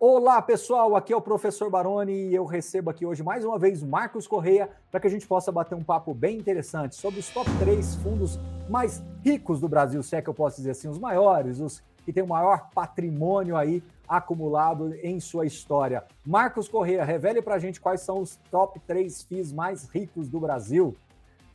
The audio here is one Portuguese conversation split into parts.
Olá pessoal, aqui é o professor Baroni e eu recebo aqui hoje mais uma vez o Marcos Correia para que a gente possa bater um papo bem interessante sobre os top 3 fundos mais ricos do Brasil, se é que eu posso dizer assim, os maiores, os que têm o maior patrimônio aí acumulado em sua história. Marcos Correia, revele para a gente quais são os top 3 FIIs mais ricos do Brasil.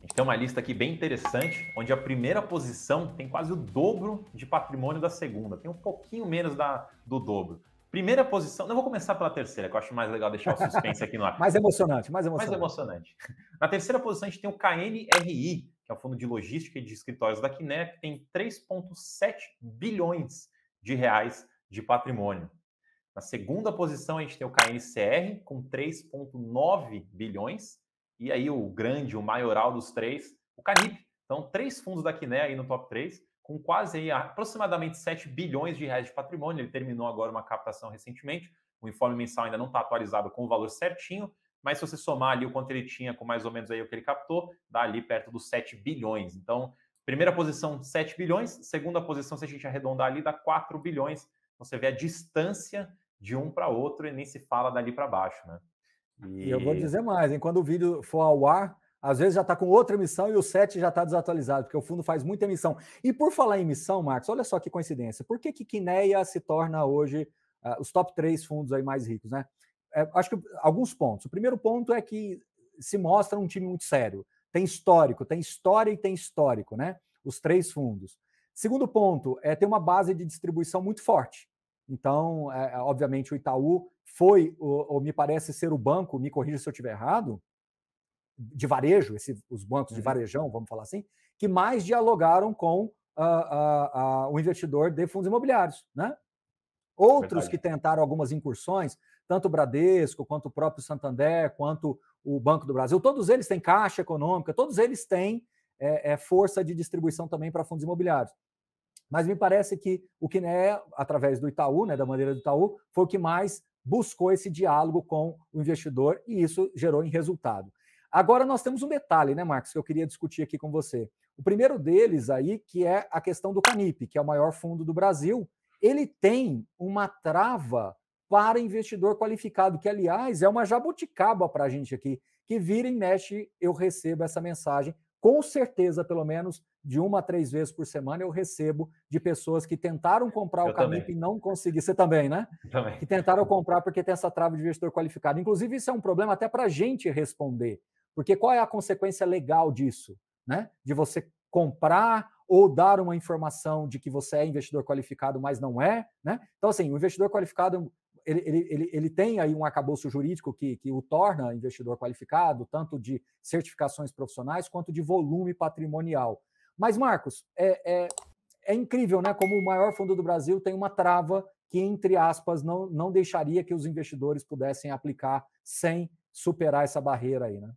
A gente tem uma lista aqui bem interessante, onde a primeira posição tem quase o dobro de patrimônio da segunda, tem um pouquinho menos da, do dobro. Primeira posição, não vou começar pela terceira, que eu acho mais legal deixar o suspense aqui no ar. mais emocionante, mais emocionante. Mais emocionante. Na terceira posição, a gente tem o KNRI, que é o Fundo de Logística e de Escritórios da Kiné, que tem 3,7 bilhões de reais de patrimônio. Na segunda posição, a gente tem o KNCR, com 3,9 bilhões. E aí, o grande, o maioral dos três, o Canip. Então, três fundos da Kiné aí no top 3, com quase aí, aproximadamente 7 bilhões de reais de patrimônio. Ele terminou agora uma captação recentemente. O informe mensal ainda não está atualizado com o valor certinho, mas se você somar ali o quanto ele tinha com mais ou menos aí o que ele captou, dá ali perto dos 7 bilhões. Então, primeira posição, 7 bilhões. Segunda posição, se a gente arredondar ali, dá 4 bilhões. Você vê a distância de um para outro e nem se fala dali para baixo, né? E... e eu vou dizer mais, hein? quando o vídeo for ao ar, às vezes já está com outra emissão e o 7 já está desatualizado, porque o fundo faz muita emissão. E por falar em emissão, Marcos, olha só que coincidência. Por que, que Quineia se torna hoje uh, os top três fundos aí mais ricos, né? É, acho que alguns pontos. O primeiro ponto é que se mostra um time muito sério. Tem histórico, tem história e tem histórico, né? Os três fundos. Segundo ponto, é ter uma base de distribuição muito forte. Então, é, é obviamente, o Itaú foi, ou, ou, me parece ser o banco, me corrija se eu estiver errado, de varejo, esse, os bancos de uhum. varejão, vamos falar assim, que mais dialogaram com uh, uh, uh, o investidor de fundos imobiliários. Né? Outros que tentaram algumas incursões, tanto o Bradesco, quanto o próprio Santander, quanto o Banco do Brasil, todos eles têm caixa econômica, todos eles têm é, é, força de distribuição também para fundos imobiliários. Mas me parece que o que é através do Itaú, né, da maneira do Itaú, foi o que mais buscou esse diálogo com o investidor e isso gerou em resultado. Agora nós temos um detalhe, né, Marcos, que eu queria discutir aqui com você. O primeiro deles aí, que é a questão do Canip, que é o maior fundo do Brasil, ele tem uma trava para investidor qualificado, que, aliás, é uma jabuticaba para a gente aqui, que vira e mexe, eu recebo essa mensagem, com certeza, pelo menos de uma a três vezes por semana, eu recebo de pessoas que tentaram comprar eu o Canip e não conseguiram. Você também, né? Também. Que tentaram comprar porque tem essa trava de investidor qualificado. Inclusive, isso é um problema até para a gente responder. Porque qual é a consequência legal disso? Né? De você comprar ou dar uma informação de que você é investidor qualificado, mas não é. Né? Então, assim, o investidor qualificado ele, ele, ele, ele, tem aí um arcabouço jurídico que, que o torna investidor qualificado, tanto de certificações profissionais quanto de volume patrimonial. Mas, Marcos, é, é, é incrível, né? Como o maior fundo do Brasil tem uma trava que, entre aspas, não, não deixaria que os investidores pudessem aplicar sem superar essa barreira aí, né?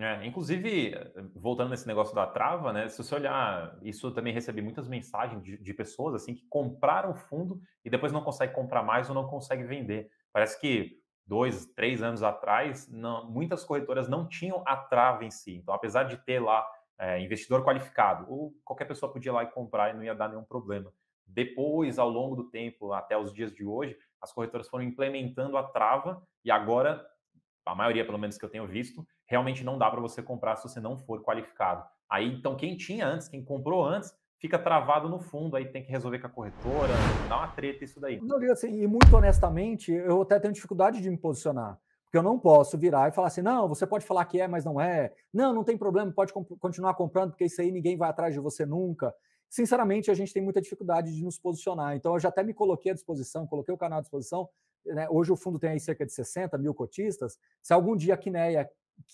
É, inclusive, voltando nesse negócio da trava, né? Se você olhar, isso também recebi muitas mensagens de, de, pessoas assim que compraram o fundo e depois não consegue comprar mais ou não consegue vender. Parece que dois, três anos atrás, não, muitas corretoras não tinham a trava em si. Então, apesar de ter lá é, investidor qualificado, ou qualquer pessoa podia ir lá e comprar e não ia dar nenhum problema. Depois, ao longo do tempo, até os dias de hoje, as corretoras foram implementando a trava e agora a maioria, pelo menos que eu tenho visto, realmente não dá para você comprar se você não for qualificado. Aí, então, quem tinha antes, quem comprou antes, fica travado no fundo, aí tem que resolver com a corretora, dá uma treta isso daí. Não, assim, e muito honestamente, eu até tenho dificuldade de me posicionar, porque eu não posso virar e falar assim, não, você pode falar que é, mas não é, não, não tem problema, pode comp continuar comprando, porque isso aí ninguém vai atrás de você nunca. Sinceramente, a gente tem muita dificuldade de nos posicionar, então eu já até me coloquei à disposição, coloquei o canal à disposição né, hoje o fundo tem aí cerca de 60 mil cotistas, se algum dia a Quineia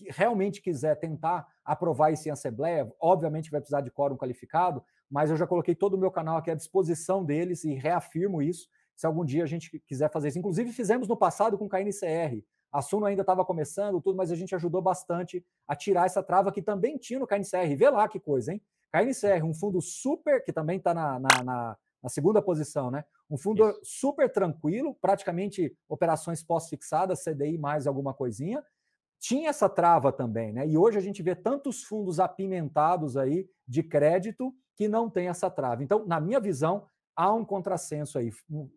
realmente quiser tentar aprovar isso em assembleia, obviamente vai precisar de quórum qualificado, mas eu já coloquei todo o meu canal aqui à disposição deles e reafirmo isso, se algum dia a gente quiser fazer isso. Inclusive fizemos no passado com o KNCR, a Suno ainda estava começando tudo, mas a gente ajudou bastante a tirar essa trava que também tinha no KNCR. Vê lá que coisa, hein? KNCR, um fundo super, que também está na, na, na, na segunda posição, né? Um fundo Isso. super tranquilo, praticamente operações pós-fixadas, CDI mais alguma coisinha. Tinha essa trava também, né? E hoje a gente vê tantos fundos apimentados aí de crédito que não tem essa trava. Então, na minha visão, há um contrassenso aí.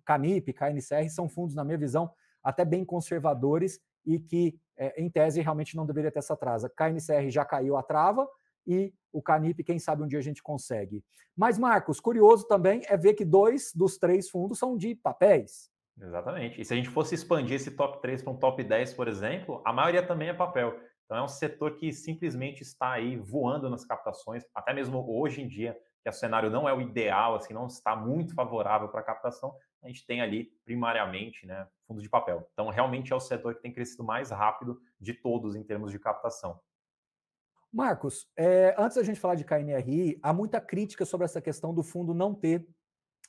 Canip, KNCR são fundos, na minha visão, até bem conservadores e que, é, em tese, realmente não deveria ter essa trava. KNCR já caiu a trava, e o Canip, quem sabe um dia a gente consegue. Mas, Marcos, curioso também é ver que dois dos três fundos são de papéis. Exatamente. E se a gente fosse expandir esse top 3 para um top 10, por exemplo, a maioria também é papel. Então é um setor que simplesmente está aí voando nas captações, até mesmo hoje em dia, que o cenário não é o ideal, assim, não está muito favorável para a captação, a gente tem ali primariamente, né, fundos de papel. Então realmente é o setor que tem crescido mais rápido de todos em termos de captação. Marcos, é, antes da gente falar de KNRI, há muita crítica sobre essa questão do fundo não ter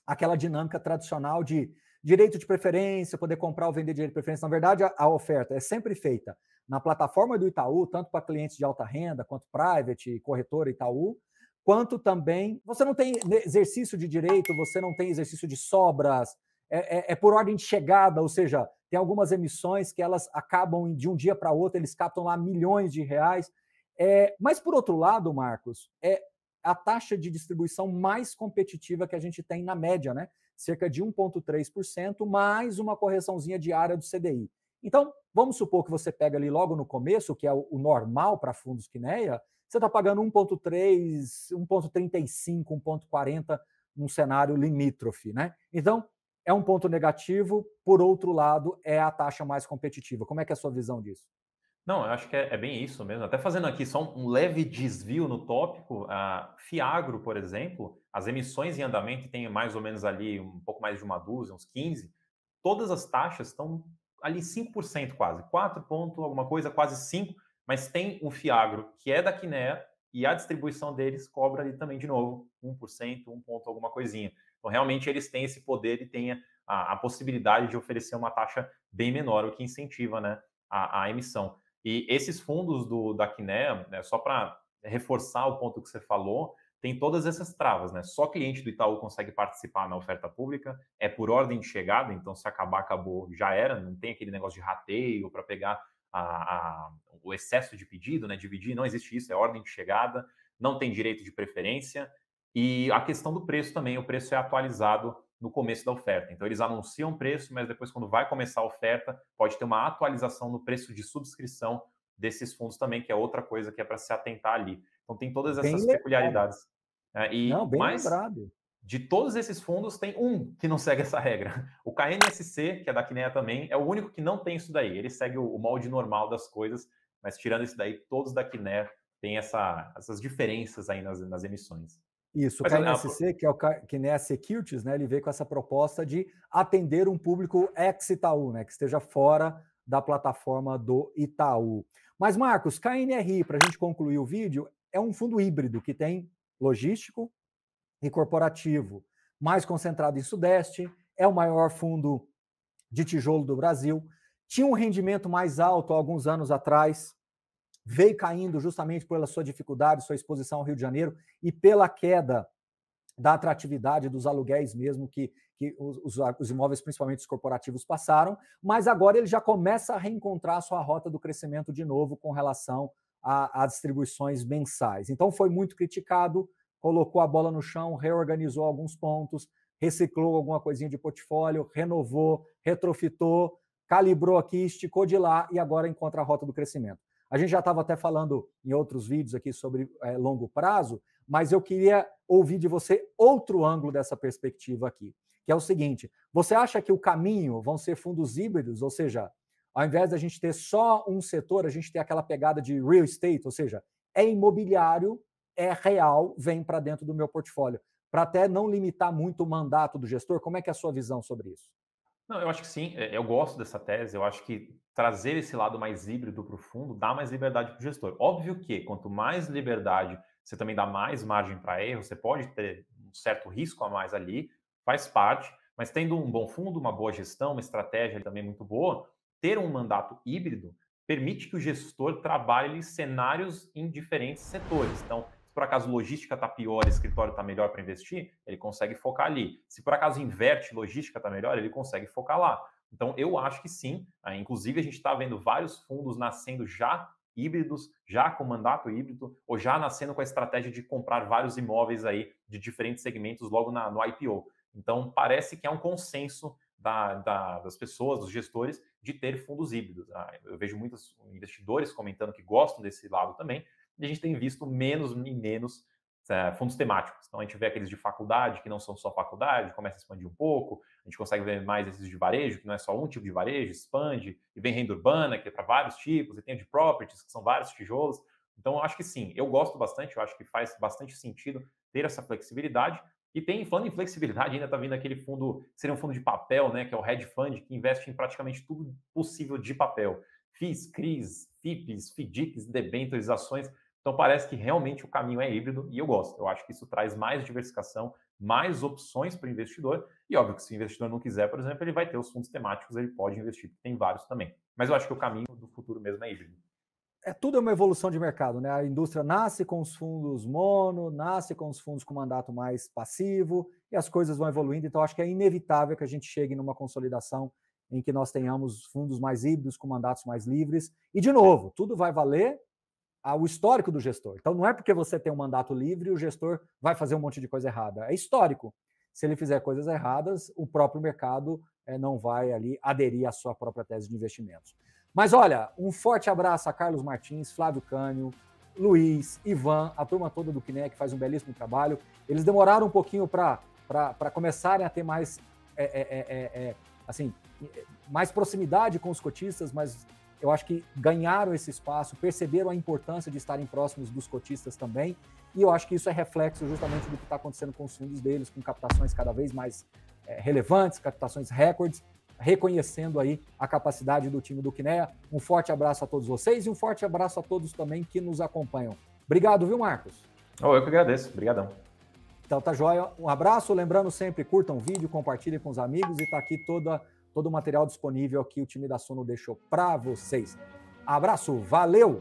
aquela dinâmica tradicional de direito de preferência, poder comprar ou vender direito de preferência. Na verdade, a, a oferta é sempre feita na plataforma do Itaú, tanto para clientes de alta renda, quanto private, corretora Itaú, quanto também. Você não tem exercício de direito, você não tem exercício de sobras, é, é, é por ordem de chegada, ou seja, tem algumas emissões que elas acabam de um dia para outro, eles captam lá milhões de reais. É, mas, por outro lado, Marcos, é a taxa de distribuição mais competitiva que a gente tem na média, né? Cerca de 1,3%, mais uma correçãozinha diária do CDI. Então, vamos supor que você pega ali logo no começo, que é o normal para fundos Quineia, você está pagando 1,3, 1,35, 1,40 num cenário limítrofe, né? Então, é um ponto negativo, por outro lado, é a taxa mais competitiva. Como é que é a sua visão disso? Não, eu acho que é, é, bem isso mesmo. Até fazendo aqui só um, um leve desvio no tópico, a Fiagro, por exemplo, as emissões em andamento tem mais ou menos ali um pouco mais de uma dúzia, uns 15. Todas as taxas estão ali 5% quase, 4 ponto alguma coisa, quase 5, mas tem o Fiagro, que é da Quinea e a distribuição deles cobra ali também de novo 1%, 1 ponto alguma coisinha. Então realmente eles têm esse poder e têm a, a, a possibilidade de oferecer uma taxa bem menor, o que incentiva, né, a, a emissão. E esses fundos do, da Quinea, né, só para reforçar o ponto que você falou, tem todas essas travas, né? Só cliente do Itaú consegue participar na oferta pública, é por ordem de chegada, então se acabar, acabou, já era, não tem aquele negócio de rateio para pegar a, a, o excesso de pedido, né? Dividir, não existe isso, é ordem de chegada, não tem direito de preferência. E a questão do preço também, o preço é atualizado no começo da oferta. Então, eles anunciam preço, mas depois, quando vai começar a oferta, pode ter uma atualização no preço de subscrição desses fundos também, que é outra coisa que é para se atentar ali. Então, tem todas essas bem peculiaridades. Né, e Não, bem mais, lembrado. De todos esses fundos, tem um que não segue essa regra. O KNSC, que é da Kinea também, é o único que não tem isso daí. Ele segue o molde normal das coisas, mas tirando isso daí, todos da Kinea têm essa, essas diferenças aí nas, nas emissões. Isso, o KNSC, é que é o KNS Securities, né, ele veio com essa proposta de atender um público ex-Itaú, né, que esteja fora da plataforma do Itaú. Mas, Marcos, KNRI, para a gente concluir o vídeo, é um fundo híbrido que tem logístico e corporativo, mais concentrado em Sudeste, é o maior fundo de tijolo do Brasil, tinha um rendimento mais alto há alguns anos atrás, veio caindo justamente pela sua dificuldade, sua exposição ao Rio de Janeiro e pela queda da atratividade dos aluguéis mesmo que, que os, os, imóveis, principalmente os corporativos, passaram, mas agora ele já começa a reencontrar a sua rota do crescimento de novo com relação às distribuições mensais. Então foi muito criticado, colocou a bola no chão, reorganizou alguns pontos, reciclou alguma coisinha de portfólio, renovou, retrofitou, calibrou aqui, esticou de lá e agora encontra a rota do crescimento. A gente já estava até falando em outros vídeos aqui sobre é, longo prazo, mas eu queria ouvir de você outro ângulo dessa perspectiva aqui, que é o seguinte: você acha que o caminho vão ser fundos híbridos, ou seja, ao invés da gente ter só um setor, a gente ter aquela pegada de real estate, ou seja, é imobiliário, é real, vem para dentro do meu portfólio, para até não limitar muito o mandato do gestor. Como é que é a sua visão sobre isso? Não, eu acho que sim. É, eu gosto dessa tese. Eu acho que trazer esse lado mais híbrido para o fundo dá mais liberdade para o gestor. Óbvio que quanto mais liberdade, você também dá mais margem para erro. Você pode ter um certo risco a mais ali, faz parte. Mas tendo um bom fundo, uma boa gestão, uma estratégia também muito boa, ter um mandato híbrido permite que o gestor trabalhe cenários em diferentes setores. Então, por acaso logística está pior, escritório está melhor para investir, ele consegue focar ali. Se por acaso inverte, logística está melhor, ele consegue focar lá. Então, eu acho que sim. Né? Inclusive, a gente está vendo vários fundos nascendo já híbridos, já com mandato híbrido, ou já nascendo com a estratégia de comprar vários imóveis aí de diferentes segmentos logo na, no IPO. Então, parece que é um consenso da, da, das pessoas, dos gestores, de ter fundos híbridos. Né? Eu vejo muitos investidores comentando que gostam desse lado também, e a gente tem visto menos e menos é, fundos temáticos. Então a gente vê aqueles de faculdade, que não são só faculdade, começa a expandir um pouco, a gente consegue ver mais esses de varejo, que não é só um tipo de varejo, expande, e vem renda urbana, que é para vários tipos, e tem o de properties, que são vários tijolos. Então eu acho que sim, eu gosto bastante, eu acho que faz bastante sentido ter essa flexibilidade. E tem, falando em flexibilidade, ainda está vindo aquele fundo, seria um fundo de papel, né, que é o red fund, que investe em praticamente tudo possível de papel. fis CRIs, FIPs, FDICs, debentures, ações. Então parece que realmente o caminho é híbrido e eu gosto. Eu acho que isso traz mais diversificação, mais opções para o investidor. E óbvio que se o investidor não quiser, por exemplo, ele vai ter os fundos temáticos, ele pode investir, tem vários também. Mas eu acho que o caminho do futuro mesmo é híbrido. É tudo é uma evolução de mercado, né? A indústria nasce com os fundos mono, nasce com os fundos com mandato mais passivo e as coisas vão evoluindo. Então acho que é inevitável que a gente chegue numa consolidação em que nós tenhamos fundos mais híbridos com mandatos mais livres. E de novo, tudo vai valer ao histórico do gestor. Então, não é porque você tem um mandato livre o gestor vai fazer um monte de coisa errada. É histórico. Se ele fizer coisas erradas, o próprio mercado é, não vai ali aderir à sua própria tese de investimentos. Mas olha, um forte abraço a Carlos Martins, Flávio Cânio, Luiz, Ivan, a turma toda do Kiné, que faz um belíssimo trabalho. Eles demoraram um pouquinho para começarem a ter mais, é, é, assim, mais proximidade com os cotistas, mas eu acho que ganharam esse espaço, perceberam a importância de estarem próximos dos cotistas também, e eu acho que isso é reflexo justamente do que está acontecendo com os fundos deles, com captações cada vez mais é, relevantes, captações recordes, reconhecendo aí a capacidade do time do Quinea. Um forte abraço a todos vocês e um forte abraço a todos também que nos acompanham. Obrigado, viu, Marcos? Oh, eu que agradeço. Obrigadão. Então tá joia. Um abraço. Lembrando sempre, curtam o vídeo, compartilhem com os amigos e tá aqui toda todo o material disponível que o time da Sono deixou para vocês. Abraço, valeu!